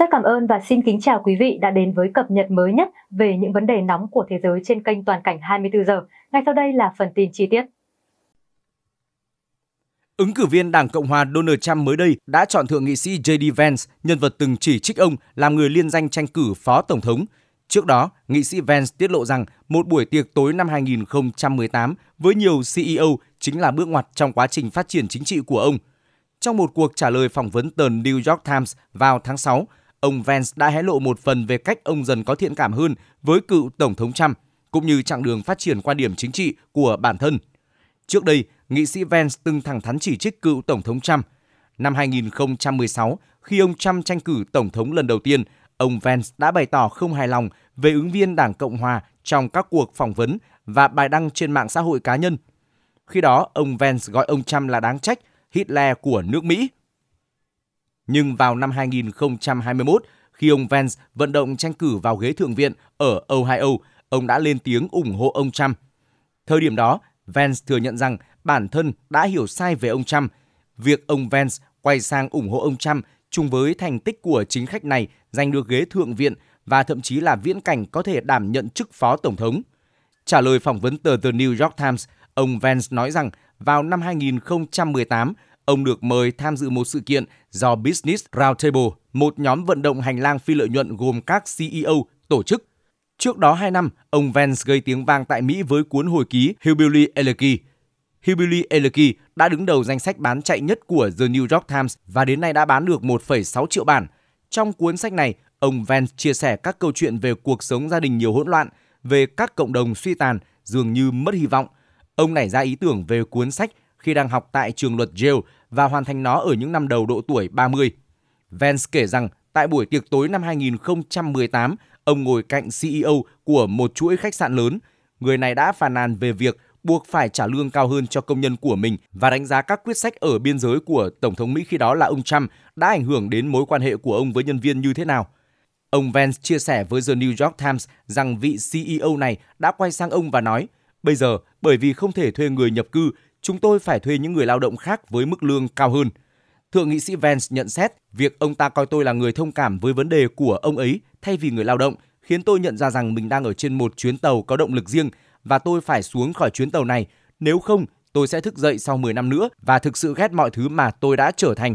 Rất cảm ơn và xin kính chào quý vị đã đến với cập nhật mới nhất về những vấn đề nóng của thế giới trên kênh Toàn cảnh 24 giờ. Ngay sau đây là phần tin chi tiết. Ứng cử viên Đảng Cộng hòa Donald Trump mới đây đã chọn thượng nghị sĩ J.D. Vance, nhân vật từng chỉ trích ông làm người liên danh tranh cử phó tổng thống. Trước đó, nghị sĩ Vance tiết lộ rằng một buổi tiệc tối năm 2018 với nhiều CEO chính là bước ngoặt trong quá trình phát triển chính trị của ông. Trong một cuộc trả lời phỏng vấn tờ New York Times vào tháng 6, ông Vance đã hé lộ một phần về cách ông dần có thiện cảm hơn với cựu Tổng thống Trump, cũng như chặng đường phát triển quan điểm chính trị của bản thân. Trước đây, nghị sĩ Vance từng thẳng thắn chỉ trích cựu Tổng thống Trump. Năm 2016, khi ông Trump tranh cử Tổng thống lần đầu tiên, ông Vance đã bày tỏ không hài lòng về ứng viên Đảng Cộng Hòa trong các cuộc phỏng vấn và bài đăng trên mạng xã hội cá nhân. Khi đó, ông Vance gọi ông Trump là đáng trách, Hitler của nước Mỹ – nhưng vào năm 2021, khi ông Vance vận động tranh cử vào ghế thượng viện ở Ohio, ông đã lên tiếng ủng hộ ông Trump. Thời điểm đó, Vance thừa nhận rằng bản thân đã hiểu sai về ông Trump. Việc ông Vance quay sang ủng hộ ông Trump chung với thành tích của chính khách này giành được ghế thượng viện và thậm chí là viễn cảnh có thể đảm nhận chức phó tổng thống. Trả lời phỏng vấn tờ The New York Times, ông Vance nói rằng vào năm 2018, ông được mời tham dự một sự kiện do Business Roundtable, một nhóm vận động hành lang phi lợi nhuận gồm các CEO, tổ chức. Trước đó 2 năm, ông Vance gây tiếng vang tại Mỹ với cuốn hồi ký Hillbilly Elegy. Hillbilly Elegy đã đứng đầu danh sách bán chạy nhất của The New York Times và đến nay đã bán được 1,6 triệu bản. Trong cuốn sách này, ông Vance chia sẻ các câu chuyện về cuộc sống gia đình nhiều hỗn loạn, về các cộng đồng suy tàn, dường như mất hy vọng. Ông nảy ra ý tưởng về cuốn sách khi đang học tại trường luật Yale và hoàn thành nó ở những năm đầu độ tuổi 30. Vance kể rằng tại buổi tiệc tối năm 2018, ông ngồi cạnh CEO của một chuỗi khách sạn lớn. Người này đã phàn nàn về việc buộc phải trả lương cao hơn cho công nhân của mình và đánh giá các quyết sách ở biên giới của Tổng thống Mỹ khi đó là ông Trump đã ảnh hưởng đến mối quan hệ của ông với nhân viên như thế nào. Ông Vance chia sẻ với The New York Times rằng vị CEO này đã quay sang ông và nói, bây giờ bởi vì không thể thuê người nhập cư chúng tôi phải thuê những người lao động khác với mức lương cao hơn. Thượng nghị sĩ Vance nhận xét việc ông ta coi tôi là người thông cảm với vấn đề của ông ấy thay vì người lao động khiến tôi nhận ra rằng mình đang ở trên một chuyến tàu có động lực riêng và tôi phải xuống khỏi chuyến tàu này. Nếu không, tôi sẽ thức dậy sau 10 năm nữa và thực sự ghét mọi thứ mà tôi đã trở thành.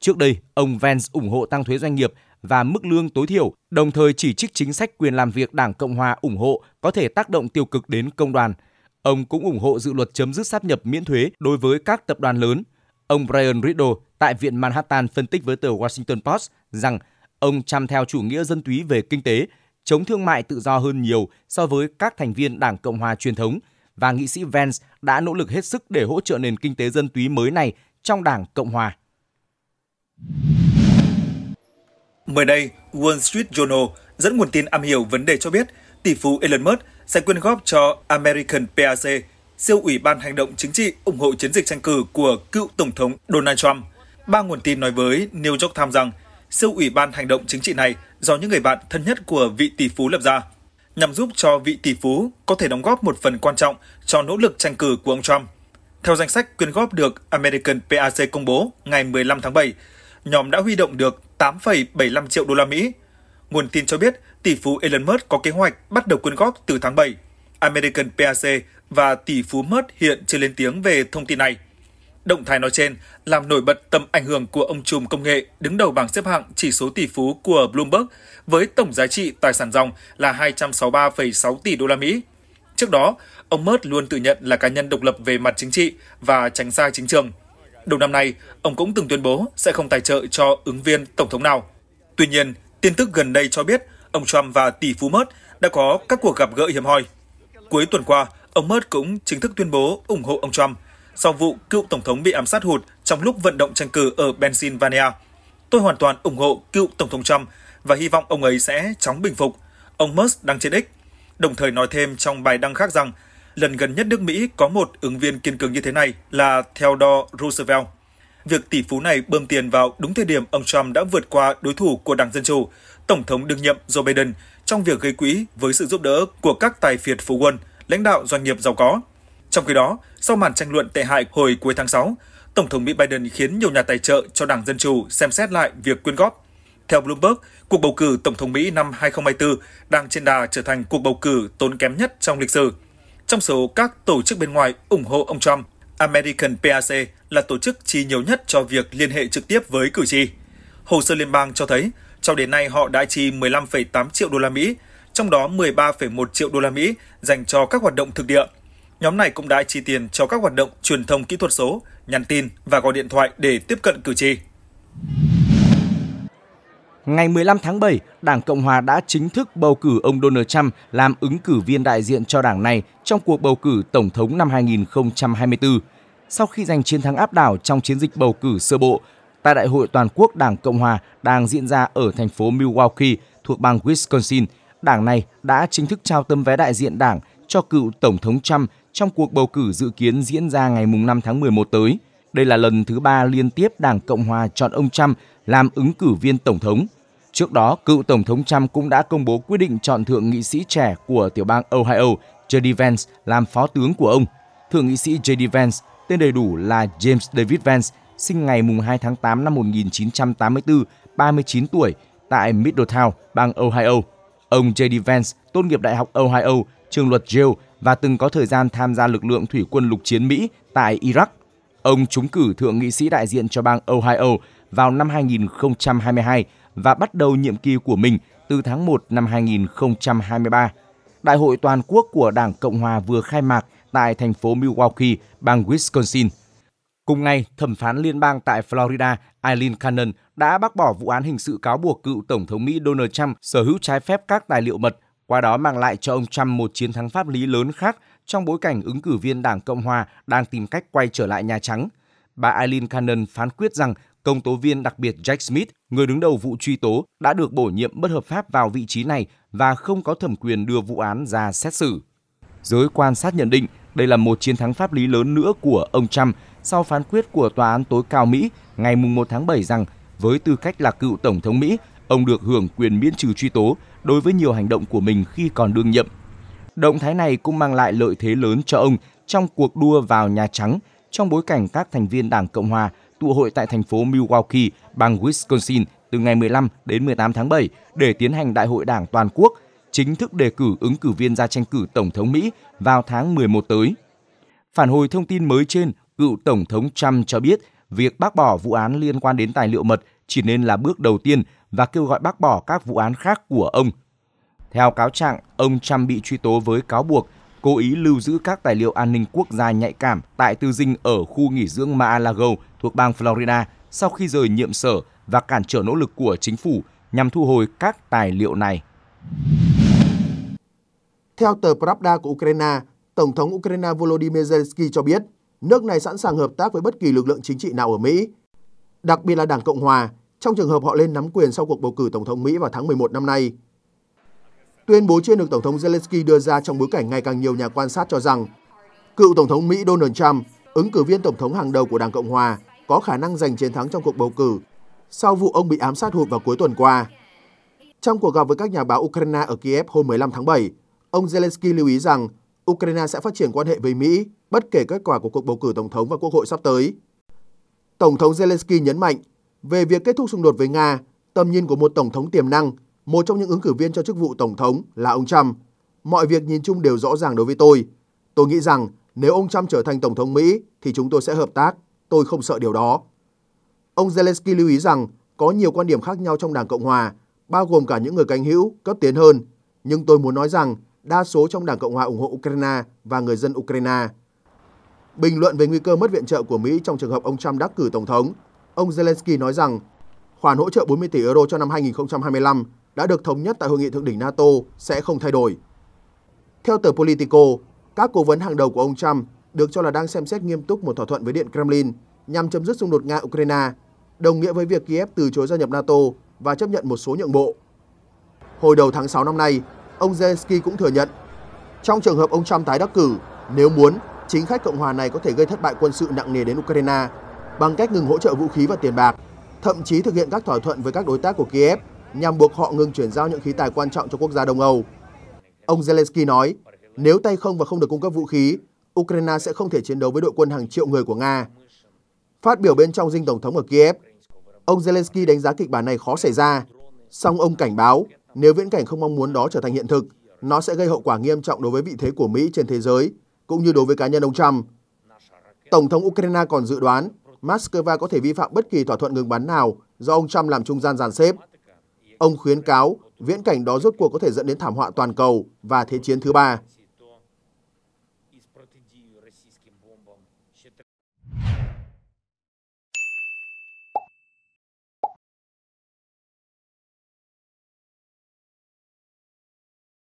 Trước đây, ông Vance ủng hộ tăng thuế doanh nghiệp và mức lương tối thiểu, đồng thời chỉ trích chính sách quyền làm việc Đảng Cộng hòa ủng hộ có thể tác động tiêu cực đến công đoàn – Ông cũng ủng hộ dự luật chấm dứt sát nhập miễn thuế đối với các tập đoàn lớn. Ông Brian Riddle tại Viện Manhattan phân tích với tờ Washington Post rằng ông chăm theo chủ nghĩa dân túy về kinh tế, chống thương mại tự do hơn nhiều so với các thành viên Đảng Cộng hòa truyền thống và nghị sĩ Vance đã nỗ lực hết sức để hỗ trợ nền kinh tế dân túy mới này trong Đảng Cộng hòa. Mới đây, Wall Street Journal dẫn nguồn tin am hiểu vấn đề cho biết tỷ phú Elon Musk sẽ quyên góp cho American PAC, siêu ủy ban hành động chính trị ủng hộ chiến dịch tranh cử của cựu Tổng thống Donald Trump. Ba nguồn tin nói với New York Times rằng siêu ủy ban hành động chính trị này do những người bạn thân nhất của vị tỷ phú lập ra, nhằm giúp cho vị tỷ phú có thể đóng góp một phần quan trọng cho nỗ lực tranh cử của ông Trump. Theo danh sách quyên góp được American PAC công bố ngày 15 tháng 7, nhóm đã huy động được 8,75 triệu đô la Mỹ – Nguồn tin cho biết, tỷ phú Elon Musk có kế hoạch bắt đầu quyên góp từ tháng 7. American PAC và tỷ phú Musk hiện chưa lên tiếng về thông tin này. Động thái nói trên làm nổi bật tầm ảnh hưởng của ông trùm công nghệ đứng đầu bảng xếp hạng chỉ số tỷ phú của Bloomberg với tổng giá trị tài sản ròng là 263,6 tỷ đô la Mỹ. Trước đó, ông Musk luôn tự nhận là cá nhân độc lập về mặt chính trị và tránh xa chính trường. Đầu năm nay, ông cũng từng tuyên bố sẽ không tài trợ cho ứng viên tổng thống nào. Tuy nhiên, Tin tức gần đây cho biết ông Trump và tỷ phú Musk đã có các cuộc gặp gỡ hiếm hoi. Cuối tuần qua, ông Musk cũng chính thức tuyên bố ủng hộ ông Trump sau vụ cựu tổng thống bị ám sát hụt trong lúc vận động tranh cử ở Pennsylvania. Tôi hoàn toàn ủng hộ cựu tổng thống Trump và hy vọng ông ấy sẽ chóng bình phục. Ông Musk đang trên X, đồng thời nói thêm trong bài đăng khác rằng lần gần nhất nước Mỹ có một ứng viên kiên cường như thế này là Theodore Roosevelt việc tỷ phú này bơm tiền vào đúng thời điểm ông Trump đã vượt qua đối thủ của Đảng Dân Chủ, Tổng thống đương nhiệm Joe Biden trong việc gây quỹ với sự giúp đỡ của các tài phiệt phú quân, lãnh đạo doanh nghiệp giàu có. Trong khi đó, sau màn tranh luận tệ hại hồi cuối tháng 6, Tổng thống Mỹ Biden khiến nhiều nhà tài trợ cho Đảng Dân Chủ xem xét lại việc quyên góp. Theo Bloomberg, cuộc bầu cử Tổng thống Mỹ năm 2024 đang trên đà trở thành cuộc bầu cử tốn kém nhất trong lịch sử. Trong số các tổ chức bên ngoài ủng hộ ông Trump, American PAC là tổ chức chi nhiều nhất cho việc liên hệ trực tiếp với cử tri. Hồ sơ liên bang cho thấy, cho đến nay họ đã chi 15,8 triệu đô la Mỹ, trong đó 13,1 triệu đô la Mỹ dành cho các hoạt động thực địa. Nhóm này cũng đã chi tiền cho các hoạt động truyền thông kỹ thuật số, nhắn tin và gọi điện thoại để tiếp cận cử tri. Ngày 15 tháng 7, Đảng Cộng hòa đã chính thức bầu cử ông Donald Trump làm ứng cử viên đại diện cho đảng này trong cuộc bầu cử tổng thống năm 2024. Sau khi giành chiến thắng áp đảo trong chiến dịch bầu cử sơ bộ, tại đại hội toàn quốc Đảng Cộng hòa đang diễn ra ở thành phố Milwaukee thuộc bang Wisconsin, đảng này đã chính thức trao tấm vé đại diện đảng cho cựu tổng thống Trump trong cuộc bầu cử dự kiến diễn ra ngày 5 tháng 11 tới. Đây là lần thứ ba liên tiếp Đảng Cộng Hòa chọn ông Trump làm ứng cử viên Tổng thống. Trước đó, cựu Tổng thống Trump cũng đã công bố quyết định chọn thượng nghị sĩ trẻ của tiểu bang Ohio, J.D. Vance, làm phó tướng của ông. Thượng nghị sĩ J.D. Vance, tên đầy đủ là James David Vance, sinh ngày 2 tháng 8 năm 1984, 39 tuổi, tại Middletown, bang Ohio. Ông J.D. Vance tốt nghiệp Đại học Ohio, trường luật Yale và từng có thời gian tham gia lực lượng thủy quân lục chiến Mỹ tại Iraq Ông trúng cử thượng nghị sĩ đại diện cho bang Ohio vào năm 2022 và bắt đầu nhiệm kỳ của mình từ tháng 1 năm 2023. Đại hội toàn quốc của Đảng Cộng hòa vừa khai mạc tại thành phố Milwaukee, bang Wisconsin. Cùng ngày, thẩm phán liên bang tại Florida, Eileen Cannon đã bác bỏ vụ án hình sự cáo buộc cựu Tổng thống Mỹ Donald Trump sở hữu trái phép các tài liệu mật, qua đó mang lại cho ông Trump một chiến thắng pháp lý lớn khác trong bối cảnh ứng cử viên Đảng Cộng Hòa đang tìm cách quay trở lại Nhà Trắng. Bà Eileen Cannon phán quyết rằng công tố viên đặc biệt Jack Smith, người đứng đầu vụ truy tố, đã được bổ nhiệm bất hợp pháp vào vị trí này và không có thẩm quyền đưa vụ án ra xét xử. Giới quan sát nhận định đây là một chiến thắng pháp lý lớn nữa của ông Trump sau phán quyết của Tòa án tối cao Mỹ ngày 1 tháng 7 rằng với tư cách là cựu Tổng thống Mỹ, ông được hưởng quyền miễn trừ truy tố đối với nhiều hành động của mình khi còn đương nhiệm Động thái này cũng mang lại lợi thế lớn cho ông trong cuộc đua vào Nhà Trắng trong bối cảnh các thành viên Đảng Cộng Hòa tụ hội tại thành phố Milwaukee, bang Wisconsin từ ngày 15 đến 18 tháng 7 để tiến hành đại hội Đảng toàn quốc, chính thức đề cử ứng cử viên ra tranh cử tổng thống Mỹ vào tháng 11 tới. Phản hồi thông tin mới trên, cựu tổng thống Trump cho biết việc bác bỏ vụ án liên quan đến tài liệu mật chỉ nên là bước đầu tiên và kêu gọi bác bỏ các vụ án khác của ông theo cáo trạng, ông Trump bị truy tố với cáo buộc cố ý lưu giữ các tài liệu an ninh quốc gia nhạy cảm tại tư dinh ở khu nghỉ dưỡng Mar-a-Lago thuộc bang Florida sau khi rời nhiệm sở và cản trở nỗ lực của chính phủ nhằm thu hồi các tài liệu này. Theo tờ Pravda của Ukraine, Tổng thống Ukraine Volodymyr Zelensky cho biết nước này sẵn sàng hợp tác với bất kỳ lực lượng chính trị nào ở Mỹ, đặc biệt là Đảng Cộng Hòa, trong trường hợp họ lên nắm quyền sau cuộc bầu cử Tổng thống Mỹ vào tháng 11 năm nay. Tuyên bố trên được Tổng thống Zelensky đưa ra trong bối cảnh ngày càng nhiều nhà quan sát cho rằng cựu Tổng thống Mỹ Donald Trump, ứng cử viên Tổng thống hàng đầu của Đảng Cộng Hòa, có khả năng giành chiến thắng trong cuộc bầu cử sau vụ ông bị ám sát hụt vào cuối tuần qua. Trong cuộc gặp với các nhà báo Ukraine ở Kiev hôm 15 tháng 7, ông Zelensky lưu ý rằng Ukraine sẽ phát triển quan hệ với Mỹ bất kể kết quả của cuộc bầu cử Tổng thống và Quốc hội sắp tới. Tổng thống Zelensky nhấn mạnh về việc kết thúc xung đột với Nga, tầm nhìn của một Tổng thống tiềm năng – một trong những ứng cử viên cho chức vụ Tổng thống là ông Trump. Mọi việc nhìn chung đều rõ ràng đối với tôi. Tôi nghĩ rằng nếu ông Trump trở thành Tổng thống Mỹ thì chúng tôi sẽ hợp tác. Tôi không sợ điều đó. Ông Zelensky lưu ý rằng có nhiều quan điểm khác nhau trong Đảng Cộng Hòa, bao gồm cả những người cánh hữu, cấp tiến hơn. Nhưng tôi muốn nói rằng đa số trong Đảng Cộng Hòa ủng hộ Ukraine và người dân Ukraine. Bình luận về nguy cơ mất viện trợ của Mỹ trong trường hợp ông Trump đắc cử Tổng thống, ông Zelensky nói rằng khoản hỗ trợ 40 tỷ euro cho năm 2025 đã được thống nhất tại hội nghị thượng đỉnh NATO sẽ không thay đổi. Theo tờ Politico, các cố vấn hàng đầu của ông Trump được cho là đang xem xét nghiêm túc một thỏa thuận với Điện Kremlin nhằm chấm dứt xung đột Nga-Ukraine, đồng nghĩa với việc Kiev từ chối gia nhập NATO và chấp nhận một số nhượng bộ. Hồi đầu tháng 6 năm nay, ông Zelensky cũng thừa nhận, trong trường hợp ông Trump tái đắc cử, nếu muốn, chính khách Cộng hòa này có thể gây thất bại quân sự nặng nề đến Ukraine bằng cách ngừng hỗ trợ vũ khí và tiền bạc, thậm chí thực hiện các thỏa thuận với các đối tác của Kiev nhằm buộc họ ngừng chuyển giao những khí tài quan trọng cho quốc gia Đông Âu. Ông Zelensky nói, nếu tay không và không được cung cấp vũ khí, Ukraine sẽ không thể chiến đấu với đội quân hàng triệu người của Nga. Phát biểu bên trong dinh Tổng thống ở Kiev, ông Zelensky đánh giá kịch bản này khó xảy ra, song ông cảnh báo nếu viễn cảnh không mong muốn đó trở thành hiện thực, nó sẽ gây hậu quả nghiêm trọng đối với vị thế của Mỹ trên thế giới, cũng như đối với cá nhân ông Trump. Tổng thống Ukraine còn dự đoán Moscow có thể vi phạm bất kỳ thỏa thuận ngừng bắn nào do ông Trump làm trung gian dàn xếp. Ông khuyến cáo viễn cảnh đó rốt cuộc có thể dẫn đến thảm họa toàn cầu và thế chiến thứ ba.